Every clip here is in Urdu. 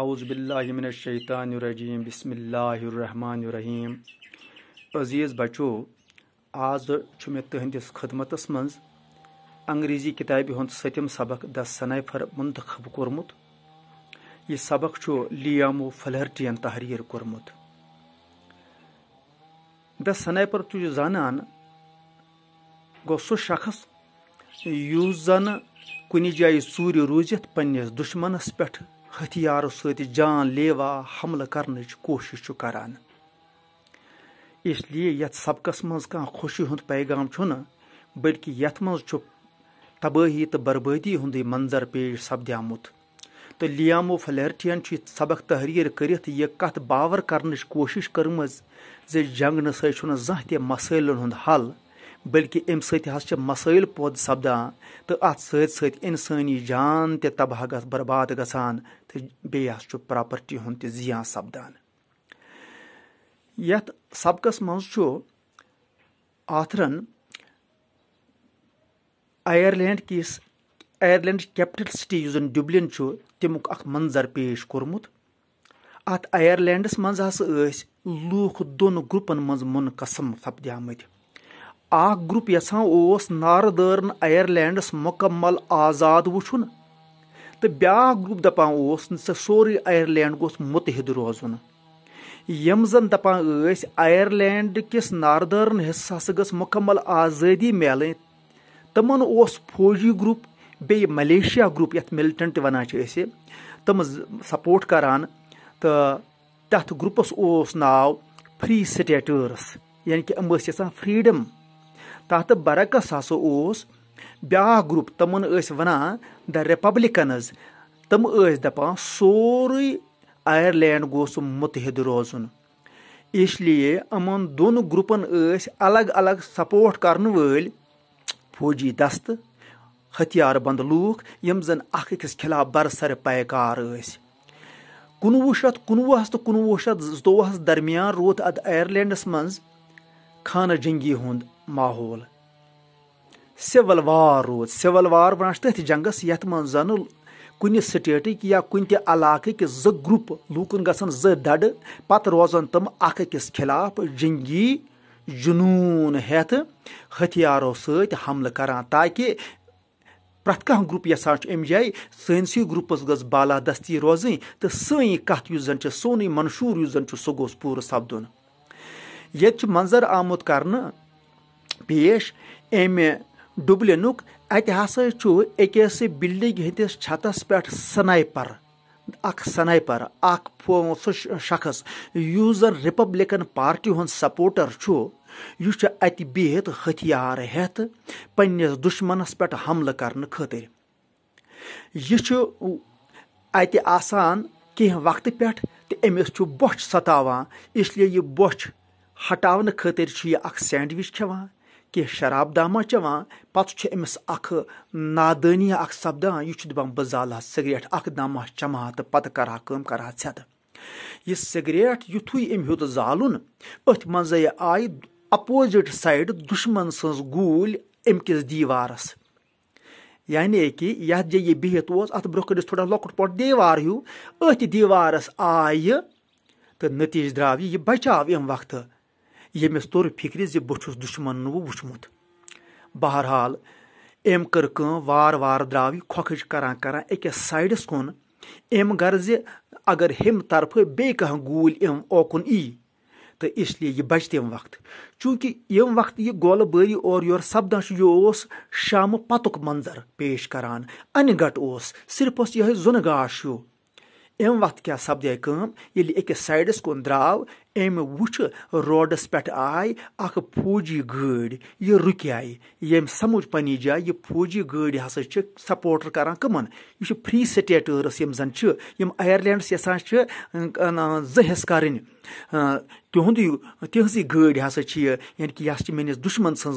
اعوذ باللہ من الشیطان الرجیم بسم اللہ الرحمن الرحیم عزیز بچو آز مے تہندس خدمتس من انگریزی کتبہ ہند ستم سبق دا سنائفر منتخب کورمت یہ سبق لیامو فلرٹین تحریر کورمت دا سنائپر كومت زانان گو زان شخص يو زن كن جائیے چوری روزت پنس دشمنس پیٹھ ہتھیارو ہتھیاروں سان لوہ حملہ کرنچ کوشش کران اس لیے یتھ سبقس مزہ خوشی ہند پیغام بلکہ یہ مباہی تو بربدی ہندی منظر پیش سپدمت تو لیاو فلیٹین سبق تحریر کتھ یہ کت باور کروشش کرم زنگنے سن تہ مسائل ہند حل بلکہ سۭتۍ حظ چھِ مسئل پود سپدان تہٕ تو سۭتۍ سۭتۍ سنی جان تہِ تباہ گژھ برباد گژھان تہٕ بیٚیہِ حظ چھُ پراپرٹی ہُنٛد تہِ زیان سپدان یتھ چھُ مزرن آیرلینڈ کِس آیرلینڈ کیپٹل سٹی چھُ تمیُک اکھ منظر پیش کوٚرمُت اتھ آیرلینڈس منٛز ہسا ٲسۍ لوٗکھ دۄن گرُپن منٛز مُنقسم سپدیمٕتۍ گروپ یژھان اوس ندن آیرلینڈس مکمل آزاد وچن تو بیاا گروپ دپان اوس اس سور آیرلینڈ گوس متحد روز زن دپان یس آیرلینڈ کس ناردن حصہ ہس گ مکمل آزودی ملیں اوس فوجی گروپ بیٚیہِ ملیشیا گروپ یت ملٹنٹ وانس تم سپورٹ گروپس اوس ناو فری سٹیٹرس یعنی کہِ یِم ٲسۍ یژھان فریڈم تتھ برعکس ترعیس ہسو بیان گروپ ٲسۍ و دَ رپبلکنز تم اپان سوری آیرلینڈ گوس متحد روز اس لیے امن دۄن گروپ ٲسۍ الگ الگ سپوٹ کرنے وٲلۍ فوجی دست ہتھیار بند لوکھ ہم زن أکِس خِلاف برسر پیکار ٲسۍ کُنوُہ شیٚتھ کنوس تہٕ کُنوُہ شیٚتھ زوہس درمیان روٗد روت اترلینڈس منٛز خانہٕ جنگی ہُنٛد ماحول سِول وار روٗد سِول وار تٔتھۍ جنٛگس یتھ منٛز زن کُنہِ سٹیٹٕکۍ یا کُنہِ تہِ علاقٕکۍ زٕ گرُپ لوٗکن گژھن زٕ گھن پتہٕ روزن تِم اکھ أکِس خِلاف جنگی جنوٗن ہیٚتھ جنون ہتھ ہتھیاروں سمل کر تاکہ پرت کھانے گروپ یسان جائے سن سی گروپس گز بالادستی روز سی یُس زن سون منشورس زن پوٗرٕ پور ییٚتہِ چھُ منظر آمُت کرنہٕ پیش امہ ڈبل اتا اکس بلڈنگ ہندس چھتس پہ سنیائپر انیائپر اخت شخص زن زپبلکن پارٹی ہپوٹر یہ اتب ہتھیار ہتھ پشمنس پٹ حمل کر خاطر یہ وقت پہ امس ستاوان اس لیے یہ بچ ہٹانہ خاطر یہ اخڈوچ چ کینٛہہ شرابداہ ما چٮ۪وان پَتہٕ چھُ أمِس اَکھ نادٲنیا اَکھ سَپدان یہِ چھُ دَپان بہٕ زالہٕ ہا سِگریٹ اَکھ دَم ہا چٮ۪مہٕ ہا تہٕ پَتہٕ کَرٕ ہا کٲم کَرٕ ہا ژھٮ۪تہٕ یہِ سِگریٹ یُتھُے أمۍ ہیوٚت زالُن أتھۍ منٛزَے آیہِ اَپوزِٹ سایڈٕ دُشمَن سٕنٛز گوٗلۍ أمۍ کِس دیٖوارَس یعنی کہِ یَتھ جایہِ یہِ بِہِتھ اوس اَتھ برٛونٛہہ کَنہِ اوس تھوڑا لۄکُٹ پۄٹ دیوار ہیوٗ أتھۍ دیٖوارَس آیہِ تہٕ نٔتیٖجہِ درٛاو یہِ یہِ بَچاو اَمہِ وقتہٕ یمس تور فکر زشمن وٕچھمُت بہرحال أمۍ کٔر کٲم وارٕ وارٕ درٛاو یہِ کھۄکھٕج کران کران أکِس سایڈس کُن أمۍ غرضہ اگر ہیٚمہِ طرفہٕ بیٚیہِ کانٛہہ گوٗلۍ أمۍ اوکُن ای تہٕ اس لیے یہِ بچہِ تمہِ وقتہٕ چوٗنٛکہِ ییٚمہِ وقتہٕ یہِ گولہٕ بٲری اورٕ یورٕ سپدان چھُ یہِ اوس شامہٕ پتک منظر پیش کران کھانا انگ اوس صرف اوس زُنہٕ یہ زاش ہوں ام وقت کیا سپدیے کہ أکِس سائڈس کُن درٛاو ام و روڈس پھ فوجی گٲڑۍ یہِ رک ییٚمۍ سمجھ پہ جایہِ یہِ فوجی گڑ ہسا سپورٹ کر کم یہ فری سٹیٹرس زنچلینڈس یہ ز کر تہدی تہذی گ یہ مس دشمن سو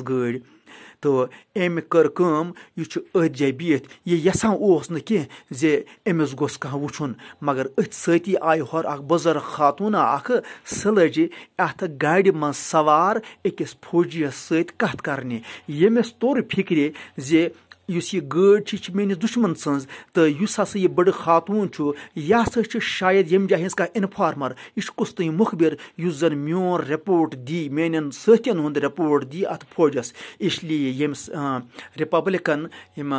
ام یہ ات جائے بہت یہ یسان استی آئی ہو بزرگ خاتونہ اہ اَتھ گاڑِ منٛز سوار أکِس فوجِیَس سۭتۍ کَتھ کَرنہِ ییٚمِس توٚر فِکرِ زِ اس گ میس دشمن تو اس ہسا یہ بڑ خاتون یہ ہسا شاید یم جائہ ہاں انفارمر یہ کس قص مخبر اس زن میون رپورٹ دی مین دتن ہند رپورٹ دی ات فوجس اس لیے یمس رپبلکن یم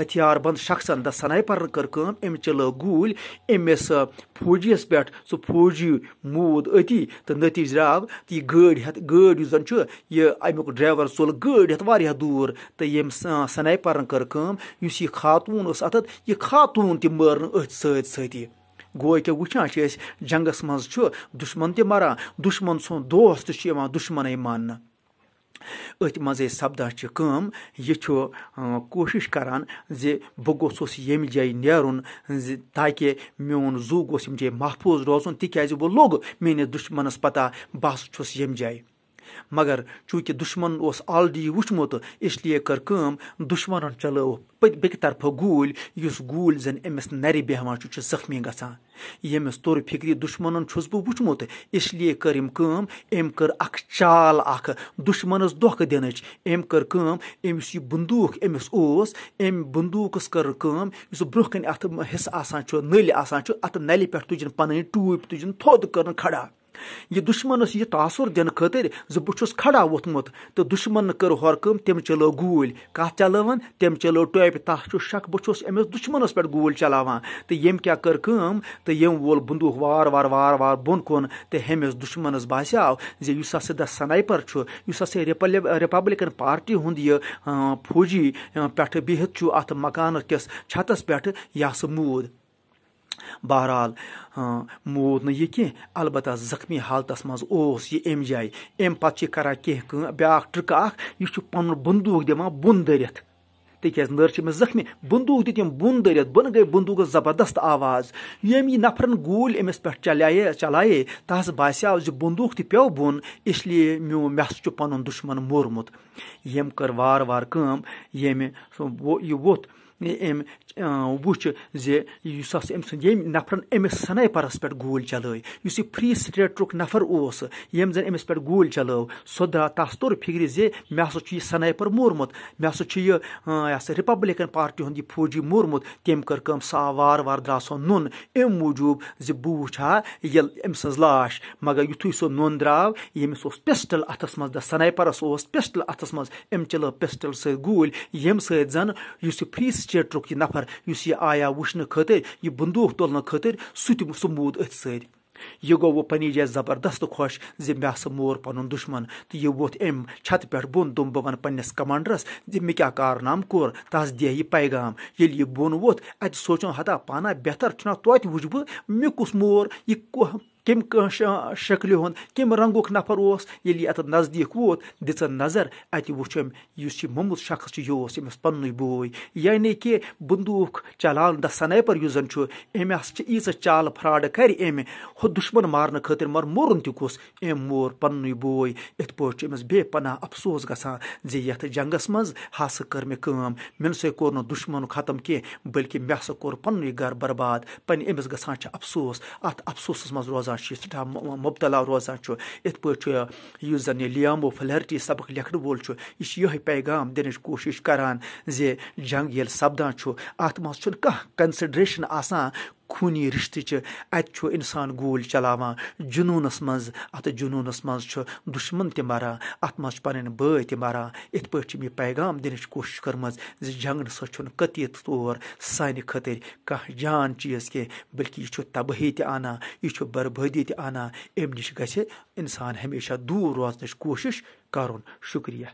ہتھیار بند شخصن دہ سنائی پہ ام چل امس فوجیس پہ فوجی مود اتی تو نتیج درو تو یہ گاڑ اس زن یہ امیک گڑ ہن امی ڈیتھ دور تو یم سنائی کٔر کٲم یُس یہِ یہِ خاتوٗن خاتوٗن ٲس تہِ تہِ أتھۍ سۭتۍ سۭتی وٕچھان چھِ أسۍ جنٛگَس منٛز چھُ دُشمَن دُشمَن مَران سُنٛد دوس تہِ چھُ یِوان دُشمَنٕے ماننہٕ أتھۍ ونگس سَپدان چھِ کٲم یہِ چھُ کوٗشِش کَران زِ بہٕ گوٚژھُس ییٚمہِ جایہِ نیرُن زِ تاکہِ میون زُو گوٚژھ ییٚمہِ جایہِ محفوٗظ روزُن تِکیٛازِ وۄنۍ لوٚگ میٛٲنِس دُشمَنَس پَتہ بہٕ ہَسا چھُس ییٚمہِ جایہِ مگر چونکہ دشمن اس آلریڈی وچمت اس لیے کر کم چلو چل بیو گول اس گول زن امس نر بہت زخمی گا یمس تر فکری دشمن اس لیے کر ام کم کر اخ چال اخ دشمنس دھوکہ دنچ ام کر کم امس یہ بندوق امس ام بندوقس کر کم اس برہ کن ات حصہ آسان آسان چھ چھ نل ات نلان پہ تجن پن ٹوپ تجن تھود کرن کھڑا یہ دشمنس یہ تاثر دن خاطر کہ بس کھڑا ووتمت تو دشمن کر ہور تم چلو گول کھ چل تم چلو ٹوپ تس چھ شک بس دشمنس پہ گول چلانا تو یم کیا کر وول وار وار وار وار بن کن تو ہمس دشمنس باسو دا سنائپر اس رپبلکن پارٹی ہند یہ فوجی پہ بہت چھ مکان کس چھتس پہ یہ سا مود بہرحال نہٕ یہِ کینٛہہ البتہ زخمی منٛز اوس یہِ جایہِ چھِ کینٛہہ کٲم مجھ ام جائی یہِ چھُ بیاق ٹرک دِوان بۄن دٔرِتھ بندوق نٔر چھِ میں زخمی دِتۍ أمۍ بۄن دٔرِتھ بۄنہٕ گٔے دندوقس زبردست آواز یم یہ نفرن گول امس پہ چلے چلائیں تس باسی بندوق تیو بن اس لیے کٔر وارٕ وارٕ کٲم ییٚمہِ یہِ ووٚتھ أمۍ وٕچھ زِ یُس ام و ام س نفرن پٮ۪ٹھ گوٗلۍ چلٲے یُس یہِ فری سٹیٹُک نفر اوس ییٚمۍ اس یم امس پھٹ گول چلو سرو تس تر مےٚ ہسا چھُ یہِ یہِ ہسا رپبلکن پارٹی ہُنٛد یہِ فوجی تٔمۍ کٔر کٲم سُہ آو وارٕ وارٕ درٛاو مورم تم اَمہِ موٗجوٗب زِ بہٕ وٕچھ ہا وا أمۍ سٕنٛز لاش مگر یُتھُے سُہ درٛاو ییٚمِس اوس یون درو یہ اوس اتس من منٛز أمۍ چلٲو مز سۭتۍ گوٗلۍ ییٚمہِ سۭتۍ یہ یُس یہِ فری چیٹرک یہ نفر اس یہ آیا وشن خاطر یہ بندوق تلنے خاطر سہ یہ گو وہ پن جائے زبردست خوش زور پن دشمن تو یہ ووت اہم چھت پہ بن تم بہ پس کمانڈرس کارنام کور تس دی پیغام یل یہ بن ووت ات سوچن ہتا پانا بہتر چنہ توت و مے کس مور کمہِ شکلہِ ہُنٛد کمہِ رنٛگُک نفر اوس ییٚلہِ یہِ اَتٮ۪تھ نزدیٖک ووت دِژٕن نظر اَتہِ أمۍ یُس یہِ موٚمُت شخص چھُ یہِ اوس أمِس پَننُے بوے یعنی کہ بندوق چلان چھِ ییٖژاہ چالہٕ فراڈٕ کَرِ أمۍ ہُہ دشمن مارنہٕ خٲطرٕ مگر مورُن تہِ تک أمۍ مور پَننُے بوے یِتھ پٲٹھۍ چھُ أمِس بے پناہ افسوس گا زنگس من ہر مے کوٚر نہٕ کشمن ختم کینٛہہ بٔلکہِ کی بلکہ مسا کن گھر برباد پہ گفسوس ات افسوس منٛز روزان سٮ۪ٹھاہ مُبتلا روزان چھُ چھُ یِتھ پٲٹھۍ یُس زَن یہِ لیامو فلرٹی سبق لیکھنہٕ وول چھُ چھُ یہِ یِہوٚے پیغام دِنٕچ کوٗشِش کَران زِ جنٛگ ییٚلہِ سَپدان چھُ اَتھ منٛز چھُنہٕ کانٛہہ منچ آسان خوٗنی رِشتہٕ چھِ اَتہِ چھُ اِنسان گوٗلۍ منٛز اَتھ خونی منٛز چھُ دُشمَن تہِ مَران اَتھ منٛز چھِ پَنٕنۍ بٲے تہِ مَران یِتھ پٲٹھۍ چھِ مےٚ پیغام دِنٕچ کوٗشِش کٔرمٕژ زِ چھُنہٕ طور سانہِ خٲطرٕ کانٛہہ جان چیٖز کینٛہہ خطر یہِ چھُ کی تہِ اَنان یہِ چھُ بربٲدی تہِ اَنان اَمہِ نِش گژھِ اِنسان ہمیشہ دوٗر روزنٕچ کوٗشِش کَرُن شُکریہ